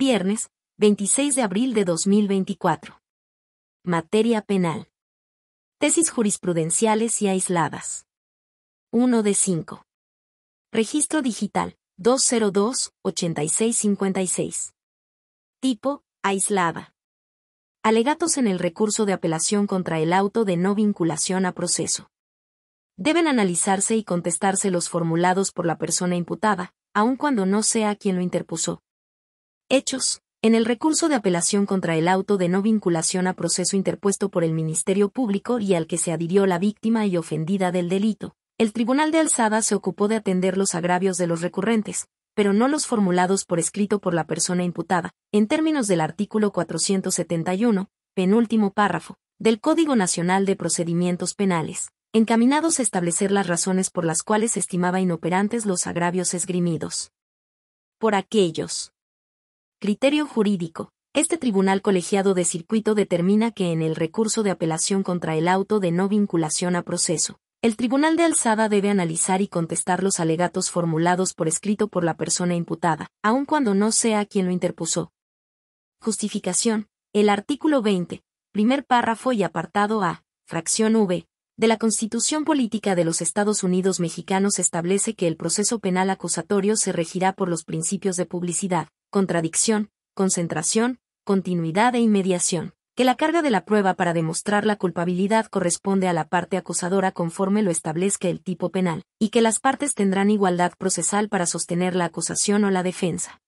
Viernes, 26 de abril de 2024. Materia penal. Tesis jurisprudenciales y aisladas. 1 de 5. Registro digital 202-8656. Tipo, aislada. Alegatos en el recurso de apelación contra el auto de no vinculación a proceso. Deben analizarse y contestarse los formulados por la persona imputada, aun cuando no sea quien lo interpuso, Hechos. En el recurso de apelación contra el auto de no vinculación a proceso interpuesto por el Ministerio Público y al que se adhirió la víctima y ofendida del delito, el Tribunal de Alzada se ocupó de atender los agravios de los recurrentes, pero no los formulados por escrito por la persona imputada, en términos del artículo 471, penúltimo párrafo, del Código Nacional de Procedimientos Penales, encaminados a establecer las razones por las cuales estimaba inoperantes los agravios esgrimidos. Por aquellos Criterio jurídico. Este tribunal colegiado de circuito determina que en el recurso de apelación contra el auto de no vinculación a proceso, el tribunal de alzada debe analizar y contestar los alegatos formulados por escrito por la persona imputada, aun cuando no sea quien lo interpuso. Justificación. El artículo 20, primer párrafo y apartado A, fracción V, de la Constitución Política de los Estados Unidos Mexicanos establece que el proceso penal acusatorio se regirá por los principios de publicidad, contradicción, concentración, continuidad e inmediación, que la carga de la prueba para demostrar la culpabilidad corresponde a la parte acusadora conforme lo establezca el tipo penal, y que las partes tendrán igualdad procesal para sostener la acusación o la defensa.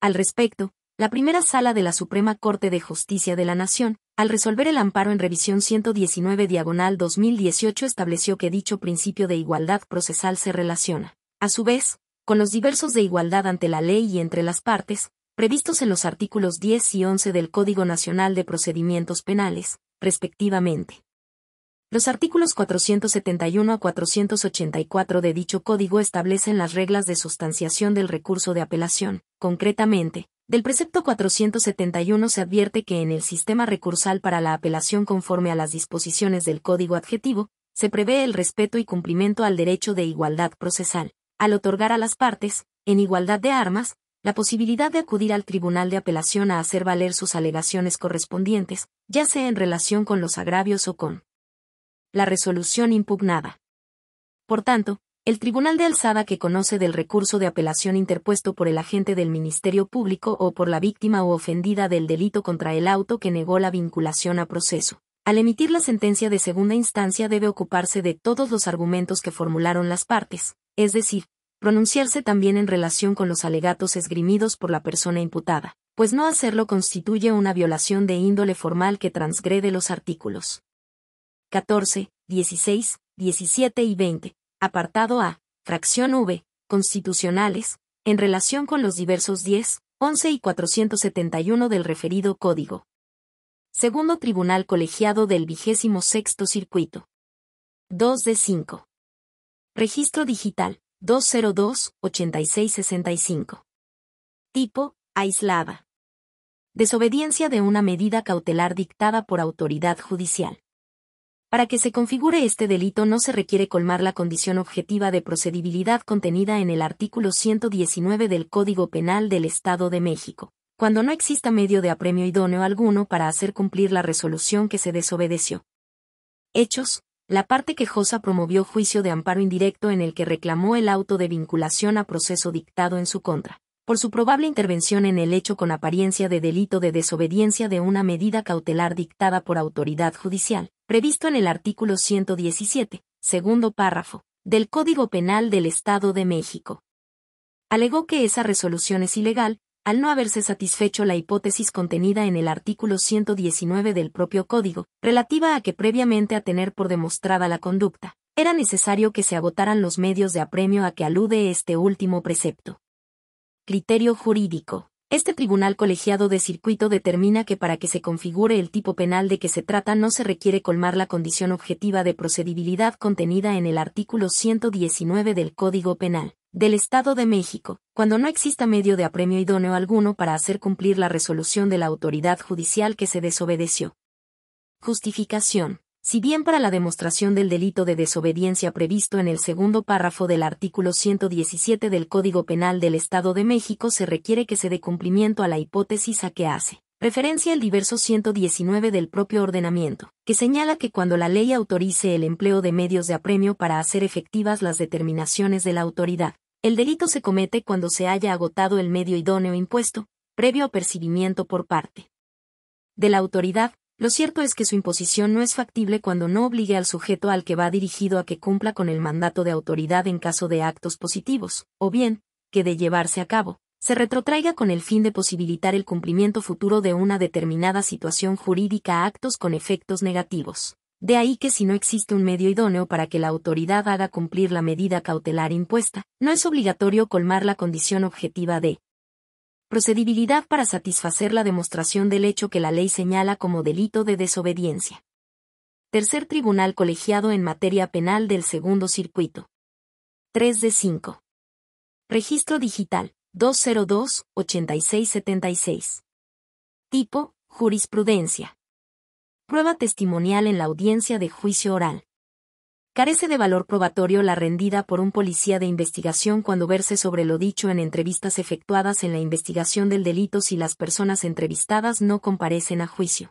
Al respecto, la primera sala de la Suprema Corte de Justicia de la Nación, al resolver el amparo en revisión 119 diagonal 2018 estableció que dicho principio de igualdad procesal se relaciona, a su vez, con los diversos de igualdad ante la ley y entre las partes, previstos en los artículos 10 y 11 del Código Nacional de Procedimientos Penales, respectivamente. Los artículos 471 a 484 de dicho código establecen las reglas de sustanciación del recurso de apelación. Concretamente, del precepto 471 se advierte que en el sistema recursal para la apelación conforme a las disposiciones del código adjetivo, se prevé el respeto y cumplimiento al derecho de igualdad procesal al otorgar a las partes, en igualdad de armas, la posibilidad de acudir al Tribunal de Apelación a hacer valer sus alegaciones correspondientes, ya sea en relación con los agravios o con la resolución impugnada. Por tanto, el Tribunal de Alzada que conoce del recurso de apelación interpuesto por el agente del Ministerio Público o por la víctima o ofendida del delito contra el auto que negó la vinculación a proceso. Al emitir la sentencia de segunda instancia debe ocuparse de todos los argumentos que formularon las partes, es decir, pronunciarse también en relación con los alegatos esgrimidos por la persona imputada, pues no hacerlo constituye una violación de índole formal que transgrede los artículos 14, 16, 17 y 20, apartado A, fracción V, constitucionales, en relación con los diversos 10, 11 y 471 del referido código. Segundo Tribunal Colegiado del vigésimo Circuito. 2 de 5. Registro digital 202-8665. Tipo, aislada. Desobediencia de una medida cautelar dictada por autoridad judicial. Para que se configure este delito no se requiere colmar la condición objetiva de procedibilidad contenida en el artículo 119 del Código Penal del Estado de México, cuando no exista medio de apremio idóneo alguno para hacer cumplir la resolución que se desobedeció. Hechos, la parte quejosa promovió juicio de amparo indirecto en el que reclamó el auto de vinculación a proceso dictado en su contra, por su probable intervención en el hecho con apariencia de delito de desobediencia de una medida cautelar dictada por autoridad judicial, previsto en el artículo 117, segundo párrafo, del Código Penal del Estado de México. Alegó que esa resolución es ilegal, al no haberse satisfecho la hipótesis contenida en el artículo 119 del propio Código, relativa a que previamente a tener por demostrada la conducta, era necesario que se agotaran los medios de apremio a que alude este último precepto. Criterio jurídico. Este tribunal colegiado de circuito determina que para que se configure el tipo penal de que se trata no se requiere colmar la condición objetiva de procedibilidad contenida en el artículo 119 del Código Penal del Estado de México, cuando no exista medio de apremio idóneo alguno para hacer cumplir la resolución de la autoridad judicial que se desobedeció. Justificación. Si bien para la demostración del delito de desobediencia previsto en el segundo párrafo del artículo 117 del Código Penal del Estado de México se requiere que se dé cumplimiento a la hipótesis a que hace referencia el diverso 119 del propio ordenamiento, que señala que cuando la ley autorice el empleo de medios de apremio para hacer efectivas las determinaciones de la autoridad, el delito se comete cuando se haya agotado el medio idóneo impuesto, previo apercibimiento por parte de la autoridad, lo cierto es que su imposición no es factible cuando no obligue al sujeto al que va dirigido a que cumpla con el mandato de autoridad en caso de actos positivos, o bien, que de llevarse a cabo, se retrotraiga con el fin de posibilitar el cumplimiento futuro de una determinada situación jurídica a actos con efectos negativos. De ahí que si no existe un medio idóneo para que la autoridad haga cumplir la medida cautelar impuesta, no es obligatorio colmar la condición objetiva de procedibilidad para satisfacer la demostración del hecho que la ley señala como delito de desobediencia. Tercer Tribunal Colegiado en Materia Penal del Segundo Circuito. 3 de 5. Registro Digital, 202-8676. Tipo, Jurisprudencia. Prueba testimonial en la audiencia de juicio oral. Carece de valor probatorio la rendida por un policía de investigación cuando verse sobre lo dicho en entrevistas efectuadas en la investigación del delito si las personas entrevistadas no comparecen a juicio.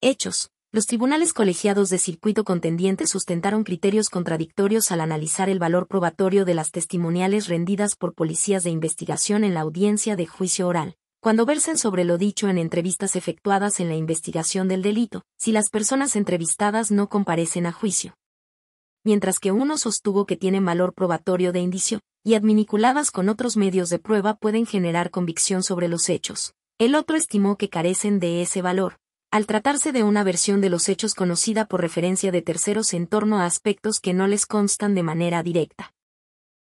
Hechos. Los tribunales colegiados de circuito contendiente sustentaron criterios contradictorios al analizar el valor probatorio de las testimoniales rendidas por policías de investigación en la audiencia de juicio oral cuando versen sobre lo dicho en entrevistas efectuadas en la investigación del delito, si las personas entrevistadas no comparecen a juicio mientras que uno sostuvo que tienen valor probatorio de indicio, y adminiculadas con otros medios de prueba pueden generar convicción sobre los hechos. El otro estimó que carecen de ese valor, al tratarse de una versión de los hechos conocida por referencia de terceros en torno a aspectos que no les constan de manera directa.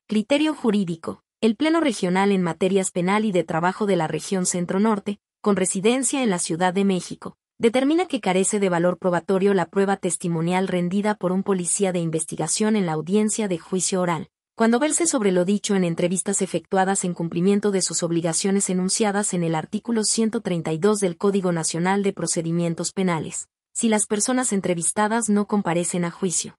Criterio jurídico. El Pleno Regional en materias penal y de trabajo de la región Centro-Norte, con residencia en la Ciudad de México, determina que carece de valor probatorio la prueba testimonial rendida por un policía de investigación en la audiencia de juicio oral, cuando verse sobre lo dicho en entrevistas efectuadas en cumplimiento de sus obligaciones enunciadas en el artículo 132 del Código Nacional de Procedimientos Penales, si las personas entrevistadas no comparecen a juicio.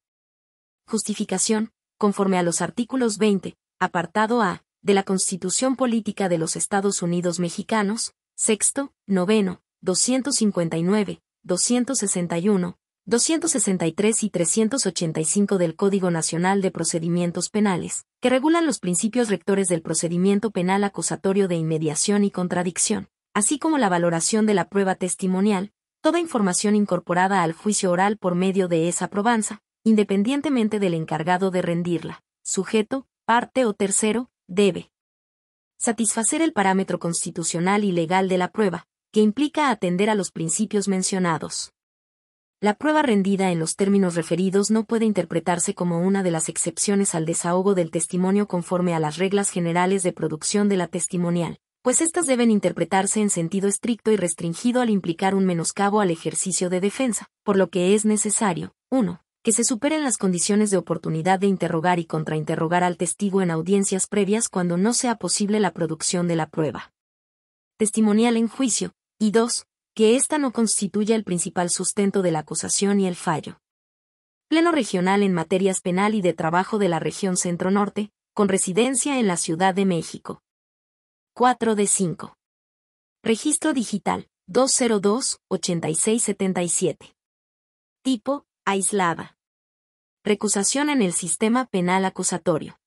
Justificación, conforme a los artículos 20, apartado A, de la Constitución Política de los Estados Unidos Mexicanos, sexto, noveno, 259, 261, 263 y 385 del Código Nacional de Procedimientos Penales, que regulan los principios rectores del procedimiento penal acusatorio de inmediación y contradicción, así como la valoración de la prueba testimonial, toda información incorporada al juicio oral por medio de esa probanza, independientemente del encargado de rendirla, sujeto, parte o tercero, debe satisfacer el parámetro constitucional y legal de la prueba, que implica atender a los principios mencionados. La prueba rendida en los términos referidos no puede interpretarse como una de las excepciones al desahogo del testimonio conforme a las reglas generales de producción de la testimonial, pues éstas deben interpretarse en sentido estricto y restringido al implicar un menoscabo al ejercicio de defensa, por lo que es necesario, 1. Que se superen las condiciones de oportunidad de interrogar y contrainterrogar al testigo en audiencias previas cuando no sea posible la producción de la prueba. Testimonial en juicio, y dos, que ésta no constituya el principal sustento de la acusación y el fallo. Pleno Regional en Materias Penal y de Trabajo de la Región Centro-Norte, con residencia en la Ciudad de México. 4 de 5. Registro digital 202-8677. Tipo, aislada. Recusación en el sistema penal acusatorio.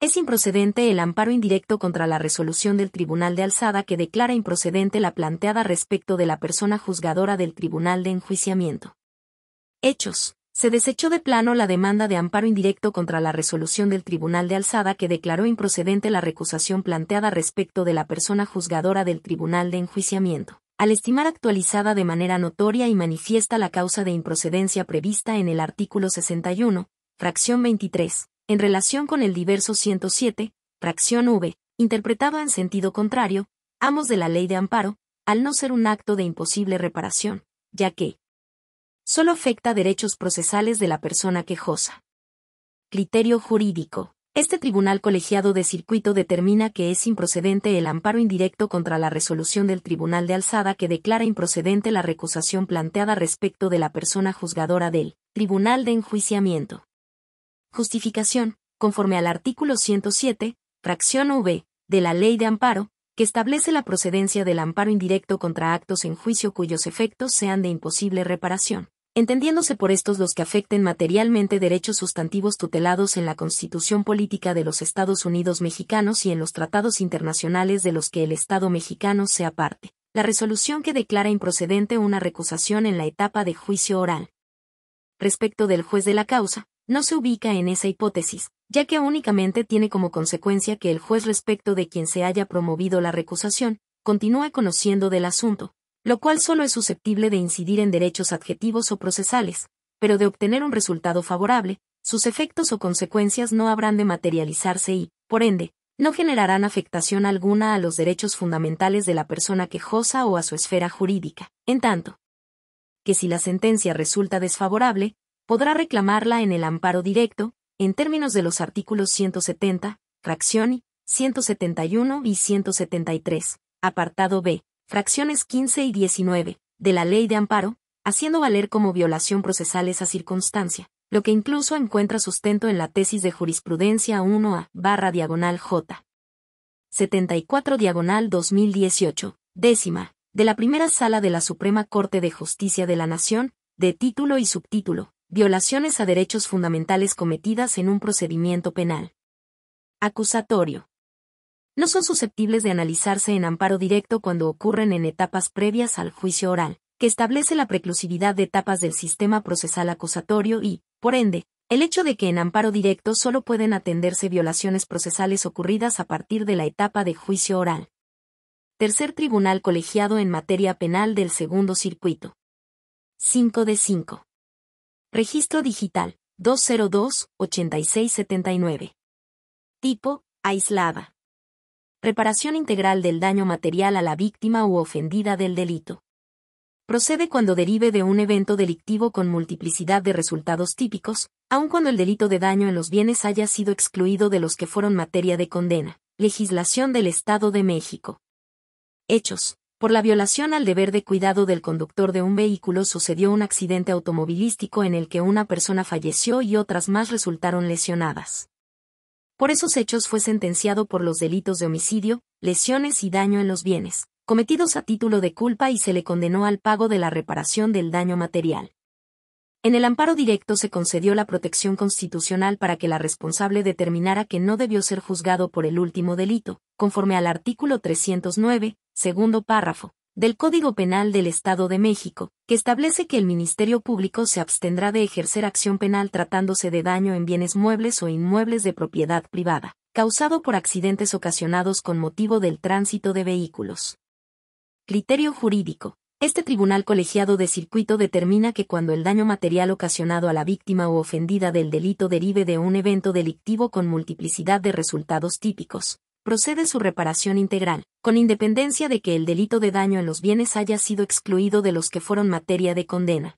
Es improcedente el amparo indirecto contra la resolución del Tribunal de Alzada que declara improcedente la planteada respecto de la persona juzgadora del Tribunal de Enjuiciamiento. Hechos. Se desechó de plano la demanda de amparo indirecto contra la resolución del Tribunal de Alzada que declaró improcedente la recusación planteada respecto de la persona juzgadora del Tribunal de Enjuiciamiento, al estimar actualizada de manera notoria y manifiesta la causa de improcedencia prevista en el artículo 61, fracción 23, en relación con el diverso 107, fracción V, interpretado en sentido contrario, amos de la ley de amparo, al no ser un acto de imposible reparación, ya que solo afecta derechos procesales de la persona quejosa. Criterio jurídico. Este tribunal colegiado de circuito determina que es improcedente el amparo indirecto contra la resolución del tribunal de alzada que declara improcedente la recusación planteada respecto de la persona juzgadora del tribunal de enjuiciamiento. Justificación, conforme al artículo 107, fracción V, de la Ley de Amparo, que establece la procedencia del amparo indirecto contra actos en juicio cuyos efectos sean de imposible reparación, entendiéndose por estos los que afecten materialmente derechos sustantivos tutelados en la Constitución Política de los Estados Unidos mexicanos y en los tratados internacionales de los que el Estado mexicano sea parte. La resolución que declara improcedente una recusación en la etapa de juicio oral. Respecto del juez de la causa, no se ubica en esa hipótesis, ya que únicamente tiene como consecuencia que el juez respecto de quien se haya promovido la recusación, continúa conociendo del asunto, lo cual solo es susceptible de incidir en derechos adjetivos o procesales, pero de obtener un resultado favorable, sus efectos o consecuencias no habrán de materializarse y, por ende, no generarán afectación alguna a los derechos fundamentales de la persona quejosa o a su esfera jurídica. En tanto, que si la sentencia resulta desfavorable, podrá reclamarla en el amparo directo, en términos de los artículos 170, fracción y 171 y 173, apartado B, fracciones 15 y 19, de la Ley de Amparo, haciendo valer como violación procesal esa circunstancia, lo que incluso encuentra sustento en la tesis de jurisprudencia 1A barra diagonal J. 74 diagonal 2018, décima, de la primera sala de la Suprema Corte de Justicia de la Nación, de título y subtítulo, violaciones a derechos fundamentales cometidas en un procedimiento penal. Acusatorio. No son susceptibles de analizarse en amparo directo cuando ocurren en etapas previas al juicio oral, que establece la preclusividad de etapas del sistema procesal acusatorio y, por ende, el hecho de que en amparo directo solo pueden atenderse violaciones procesales ocurridas a partir de la etapa de juicio oral. Tercer Tribunal Colegiado en Materia Penal del Segundo Circuito. 5 de 5. Registro digital 202-8679. Tipo, aislada. Reparación integral del daño material a la víctima u ofendida del delito. Procede cuando derive de un evento delictivo con multiplicidad de resultados típicos, aun cuando el delito de daño en los bienes haya sido excluido de los que fueron materia de condena. Legislación del Estado de México. Hechos. Por la violación al deber de cuidado del conductor de un vehículo sucedió un accidente automovilístico en el que una persona falleció y otras más resultaron lesionadas. Por esos hechos fue sentenciado por los delitos de homicidio, lesiones y daño en los bienes, cometidos a título de culpa y se le condenó al pago de la reparación del daño material. En el amparo directo se concedió la protección constitucional para que la responsable determinara que no debió ser juzgado por el último delito, conforme al artículo 309, segundo párrafo, del Código Penal del Estado de México, que establece que el Ministerio Público se abstendrá de ejercer acción penal tratándose de daño en bienes muebles o inmuebles de propiedad privada, causado por accidentes ocasionados con motivo del tránsito de vehículos. Criterio jurídico. Este tribunal colegiado de circuito determina que cuando el daño material ocasionado a la víctima u ofendida del delito derive de un evento delictivo con multiplicidad de resultados típicos, procede su reparación integral, con independencia de que el delito de daño en los bienes haya sido excluido de los que fueron materia de condena.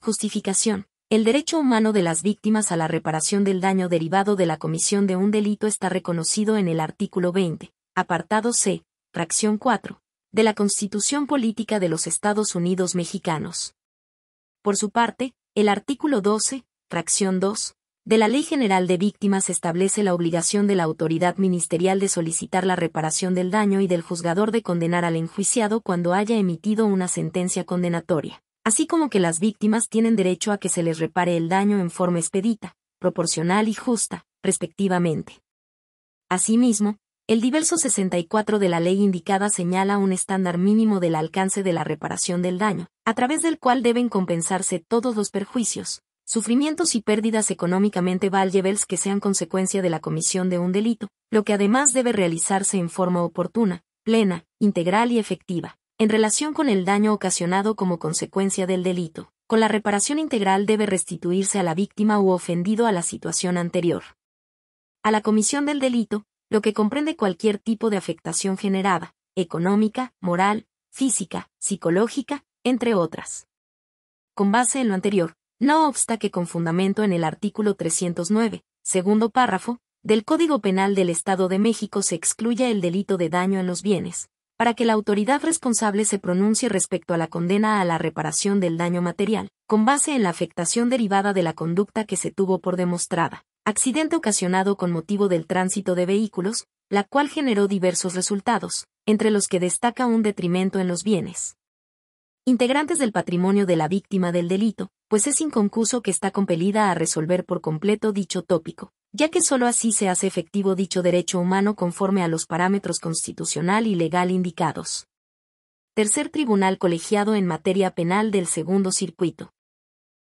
Justificación. El derecho humano de las víctimas a la reparación del daño derivado de la comisión de un delito está reconocido en el artículo 20, apartado C, fracción 4, de la Constitución Política de los Estados Unidos Mexicanos. Por su parte, el artículo 12, fracción 2, de la Ley General de Víctimas establece la obligación de la autoridad ministerial de solicitar la reparación del daño y del juzgador de condenar al enjuiciado cuando haya emitido una sentencia condenatoria, así como que las víctimas tienen derecho a que se les repare el daño en forma expedita, proporcional y justa, respectivamente. Asimismo, el diverso 64 de la ley indicada señala un estándar mínimo del alcance de la reparación del daño, a través del cual deben compensarse todos los perjuicios, sufrimientos y pérdidas económicamente valuables que sean consecuencia de la comisión de un delito, lo que además debe realizarse en forma oportuna, plena, integral y efectiva, en relación con el daño ocasionado como consecuencia del delito. Con la reparación integral debe restituirse a la víctima u ofendido a la situación anterior. A la comisión del delito, lo que comprende cualquier tipo de afectación generada, económica, moral, física, psicológica, entre otras. Con base en lo anterior, no obsta que con fundamento en el artículo 309, segundo párrafo, del Código Penal del Estado de México se excluya el delito de daño en los bienes, para que la autoridad responsable se pronuncie respecto a la condena a la reparación del daño material, con base en la afectación derivada de la conducta que se tuvo por demostrada, accidente ocasionado con motivo del tránsito de vehículos, la cual generó diversos resultados, entre los que destaca un detrimento en los bienes integrantes del patrimonio de la víctima del delito, pues es inconcluso que está compelida a resolver por completo dicho tópico, ya que sólo así se hace efectivo dicho derecho humano conforme a los parámetros constitucional y legal indicados. Tercer Tribunal Colegiado en Materia Penal del Segundo Circuito.